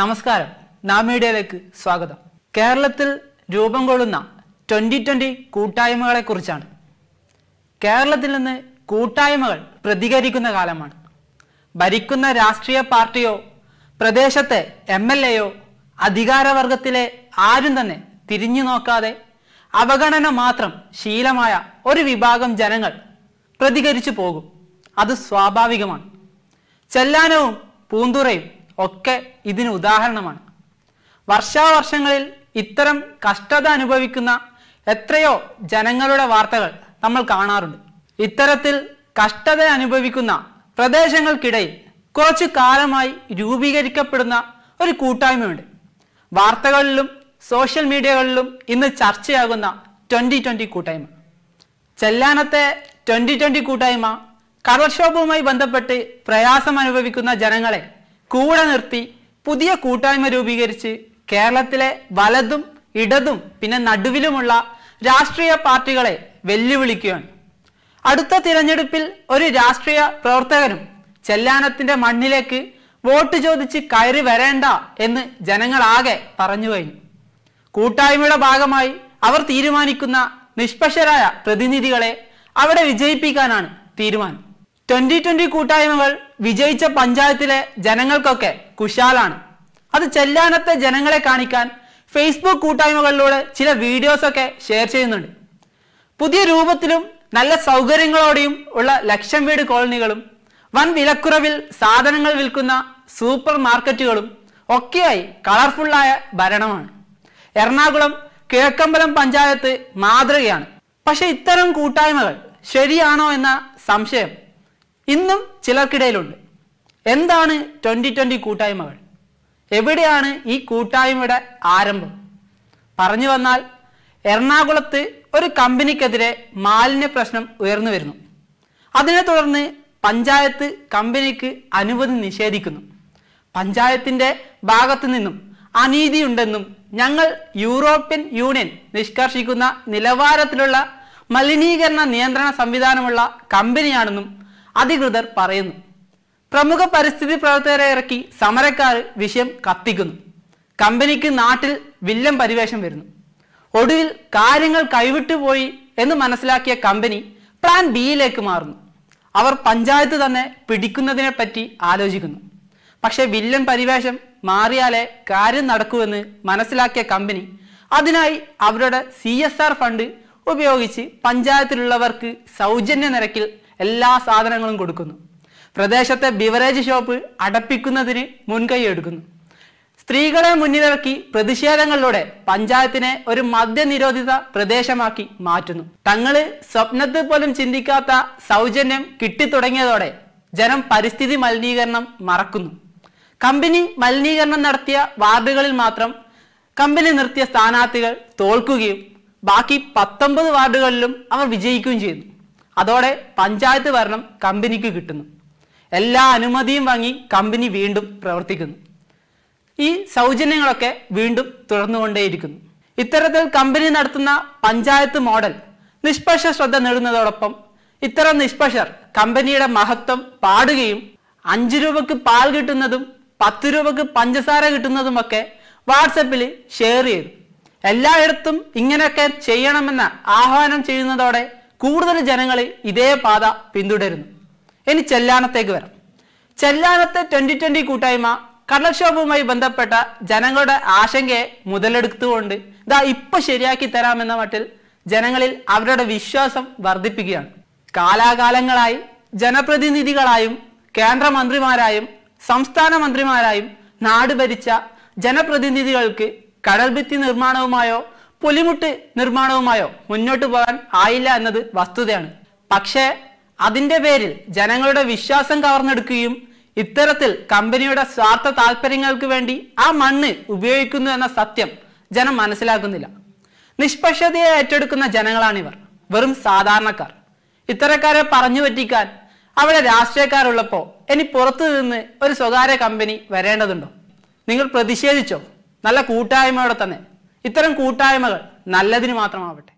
നമസ്കാരം നാമീഡിയയിലേക്ക് മീഡിയയിലേക്ക് സ്വാഗതം കേരളത്തിൽ രൂപം കൊള്ളുന്ന ട്വന്റി കൂട്ടായ്മകളെ കുറിച്ചാണ് കേരളത്തിൽ നിന്ന് കൂട്ടായ്മകൾ പ്രതികരിക്കുന്ന കാലമാണ് ഭരിക്കുന്ന രാഷ്ട്രീയ പാർട്ടിയോ പ്രദേശത്തെ എം എൽ എയോ അധികാരവർഗത്തിലെ ആരും തന്നെ തിരിഞ്ഞു നോക്കാതെ അവഗണന മാത്രം ശീലമായ ഒരു വിഭാഗം ജനങ്ങൾ പ്രതികരിച്ചു പോകും അത് സ്വാഭാവികമാണ് ചെല്ലാനവും പൂന്തുറയും ഒക്കെ ഇതിന് ഉദാഹരണമാണ് വർഷാവർഷങ്ങളിൽ ഇത്തരം കഷ്ടത അനുഭവിക്കുന്ന എത്രയോ ജനങ്ങളുടെ വാർത്തകൾ നമ്മൾ കാണാറുണ്ട് ഇത്തരത്തിൽ കഷ്ടത അനുഭവിക്കുന്ന പ്രദേശങ്ങൾക്കിടയിൽ കുറച്ചു കാലമായി രൂപീകരിക്കപ്പെടുന്ന ഒരു കൂട്ടായ്മയുണ്ട് വാർത്തകളിലും സോഷ്യൽ മീഡിയകളിലും ഇന്ന് ചർച്ചയാകുന്ന ട്വൻ്റി ട്വൻ്റി കൂട്ടായ്മ ചെല്ലാനത്തെ ട്വൻ്റി ട്വൻ്റി കൂട്ടായ്മ കടൽക്ഷോഭവുമായി ബന്ധപ്പെട്ട് പ്രയാസം അനുഭവിക്കുന്ന ജനങ്ങളെ കൂടെ നിർത്തി പുതിയ കൂട്ടായ്മ രൂപീകരിച്ച് കേരളത്തിലെ വലതും ഇടതും പിന്നെ നടുവിലുമുള്ള രാഷ്ട്രീയ പാർട്ടികളെ വെല്ലുവിളിക്കുവാൻ അടുത്ത തിരഞ്ഞെടുപ്പിൽ ഒരു രാഷ്ട്രീയ പ്രവർത്തകനും ചെല്ലാനത്തിന്റെ മണ്ണിലേക്ക് വോട്ട് ചോദിച്ച് കയറി വരേണ്ട എന്ന് ജനങ്ങളാകെ പറഞ്ഞു കഴിഞ്ഞു കൂട്ടായ്മയുടെ ഭാഗമായി അവർ തീരുമാനിക്കുന്ന നിഷ്പക്ഷരായ പ്രതിനിധികളെ അവിടെ വിജയിപ്പിക്കാനാണ് തീരുമാനം ട്വന്റി ട്വന്റി കൂട്ടായ്മകൾ വിജയിച്ച പഞ്ചായത്തിലെ ജനങ്ങൾക്കൊക്കെ കുശാലാണ് അത് ചെല്ലാനത്തെ ജനങ്ങളെ കാണിക്കാൻ ഫേസ്ബുക്ക് കൂട്ടായ്മകളിലൂടെ ചില വീഡിയോസൊക്കെ ഷെയർ ചെയ്യുന്നുണ്ട് പുതിയ രൂപത്തിലും നല്ല സൗകര്യങ്ങളോടെയും ഉള്ള ലക്ഷം വീട് കോളനികളും വൻ വിലക്കുറവിൽ സാധനങ്ങൾ വിൽക്കുന്ന സൂപ്പർ മാർക്കറ്റുകളും ഒക്കെയായി കളർഫുള്ളായ ഭരണമാണ് എറണാകുളം കിഴക്കമ്പലം പഞ്ചായത്ത് മാതൃകയാണ് പക്ഷെ ഇത്തരം കൂട്ടായ്മകൾ ശരിയാണോ എന്ന സംശയം ഇന്നും ചിലർക്കിടയിലുണ്ട് എന്താണ് ട്വൻ്റി ട്വൻ്റി കൂട്ടായ്മകൾ എവിടെയാണ് ഈ കൂട്ടായ്മയുടെ ആരംഭം പറഞ്ഞു വന്നാൽ എറണാകുളത്ത് ഒരു കമ്പനിക്കെതിരെ മാലിന്യ പ്രശ്നം ഉയർന്നു വരുന്നു അതിനെ തുടർന്ന് പഞ്ചായത്ത് കമ്പനിക്ക് അനുമതി നിഷേധിക്കുന്നു പഞ്ചായത്തിൻ്റെ ഭാഗത്തു നിന്നും അനീതിയുണ്ടെന്നും ഞങ്ങൾ യൂറോപ്യൻ യൂണിയൻ നിഷ്കർഷിക്കുന്ന നിലവാരത്തിലുള്ള മലിനീകരണ നിയന്ത്രണ സംവിധാനമുള്ള കമ്പനിയാണെന്നും അധികൃതർ പറയുന്നു പ്രമുഖ പരിസ്ഥിതി പ്രവർത്തകരെ ഇറക്കി സമരക്കാർ വിഷയം കത്തിക്കുന്നു കമ്പനിക്ക് നാട്ടിൽ വില്ലൻ പരിവേഷം വരുന്നു ഒടുവിൽ കാര്യങ്ങൾ കൈവിട്ടുപോയി എന്ന് മനസ്സിലാക്കിയ കമ്പനി പ്ലാൻ ബിയിലേക്ക് മാറുന്നു അവർ പഞ്ചായത്ത് തന്നെ പിടിക്കുന്നതിനെ പറ്റി ആലോചിക്കുന്നു പക്ഷെ വില്ലൻ പരിവേഷം മാറിയാലേ കാര്യം നടക്കുമെന്ന് മനസ്സിലാക്കിയ കമ്പനി അതിനായി അവരുടെ സി ഫണ്ട് ഉപയോഗിച്ച് പഞ്ചായത്തിലുള്ളവർക്ക് സൗജന്യ നിരക്കിൽ എല്ലാ സാധനങ്ങളും കൊടുക്കുന്നു പ്രദേശത്തെ ബിവറേജ് ഷോപ്പ് അടപ്പിക്കുന്നതിന് മുൻകൈയെടുക്കുന്നു സ്ത്രീകളെ മുന്നിലിറക്കി പ്രതിഷേധങ്ങളിലൂടെ പഞ്ചായത്തിനെ ഒരു മദ്യനിരോധിത പ്രദേശമാക്കി മാറ്റുന്നു തങ്ങള് സ്വപ്നത്തിൽ പോലും ചിന്തിക്കാത്ത സൗജന്യം കിട്ടിത്തുടങ്ങിയതോടെ ജനം പരിസ്ഥിതി മലിനീകരണം മറക്കുന്നു കമ്പനി മലിനീകരണം നടത്തിയ വാർഡുകളിൽ മാത്രം കമ്പനി നിർത്തിയ സ്ഥാനാർത്ഥികൾ തോൽക്കുകയും ബാക്കി പത്തൊമ്പത് വാർഡുകളിലും അവർ വിജയിക്കുകയും ചെയ്യുന്നു അതോടെ പഞ്ചായത്ത് ഭരണം കമ്പനിക്ക് കിട്ടുന്നു എല്ലാ അനുമതിയും വാങ്ങി കമ്പനി വീണ്ടും പ്രവർത്തിക്കുന്നു ഈ സൗജന്യങ്ങളൊക്കെ വീണ്ടും തുടർന്നുകൊണ്ടേയിരിക്കുന്നു ഇത്തരത്തിൽ കമ്പനി നടത്തുന്ന പഞ്ചായത്ത് മോഡൽ നിഷ്പക്ഷ ശ്രദ്ധ നേടുന്നതോടൊപ്പം ഇത്തരം നിഷ്പക്ഷർ കമ്പനിയുടെ മഹത്വം പാടുകയും അഞ്ച് രൂപക്ക് പാൽ കിട്ടുന്നതും പത്ത് രൂപക്ക് പഞ്ചസാര കിട്ടുന്നതുമൊക്കെ വാട്സപ്പിൽ ഷെയർ ചെയ്തു എല്ലായിടത്തും ഇങ്ങനെയൊക്കെ ചെയ്യണമെന്ന ആഹ്വാനം ചെയ്യുന്നതോടെ കൂടുതൽ ജനങ്ങൾ ഇതേ പാത പിന്തുടരുന്നു ഇനി ചെല്ലാനത്തേക്ക് വരാം ചെല്ലാനത്തെ ട്വന്റി ട്വന്റി കൂട്ടായ്മ കടൽക്ഷോഭവുമായി ബന്ധപ്പെട്ട ജനങ്ങളുടെ ആശങ്കയെ മുതലെടുത്തുകൊണ്ട് ഇതാ ഇപ്പൊ ശരിയാക്കി തരാമെന്ന മട്ടിൽ ജനങ്ങളിൽ അവരുടെ വിശ്വാസം വർദ്ധിപ്പിക്കുകയാണ് കാലാകാലങ്ങളായി ജനപ്രതിനിധികളായും കേന്ദ്രമന്ത്രിമാരായും സംസ്ഥാന മന്ത്രിമാരായും നാട് ഭരിച്ച ജനപ്രതിനിധികൾക്ക് കടൽഭിത്തി നിർമ്മാണവുമായോ പുലിമുട്ട് നിർമ്മാണവുമായോ മുന്നോട്ട് പോകാൻ ആയില്ല എന്നത് വസ്തുതയാണ് പക്ഷേ അതിന്റെ പേരിൽ ജനങ്ങളുടെ വിശ്വാസം കവർന്നെടുക്കുകയും ഇത്തരത്തിൽ കമ്പനിയുടെ സ്വാർത്ഥ താല്പര്യങ്ങൾക്ക് വേണ്ടി ആ മണ്ണ് ഉപയോഗിക്കുന്നു എന്ന സത്യം ജനം മനസ്സിലാക്കുന്നില്ല നിഷ്പക്ഷതയെ ഏറ്റെടുക്കുന്ന ജനങ്ങളാണിവർ വെറും സാധാരണക്കാർ ഇത്തരക്കാരെ പറഞ്ഞു പറ്റിക്കാൻ അവിടെ രാഷ്ട്രീയക്കാരുള്ളപ്പോൾ ഇനി പുറത്തു നിന്ന് ഒരു സ്വകാര്യ കമ്പനി വരേണ്ടതുണ്ടോ നിങ്ങൾ പ്രതിഷേധിച്ചോ നല്ല കൂട്ടായ്മയോടെ തന്നെ ഇത്തരം കൂട്ടായ്മകൾ നല്ലതിന് മാത്രമാവട്ടെ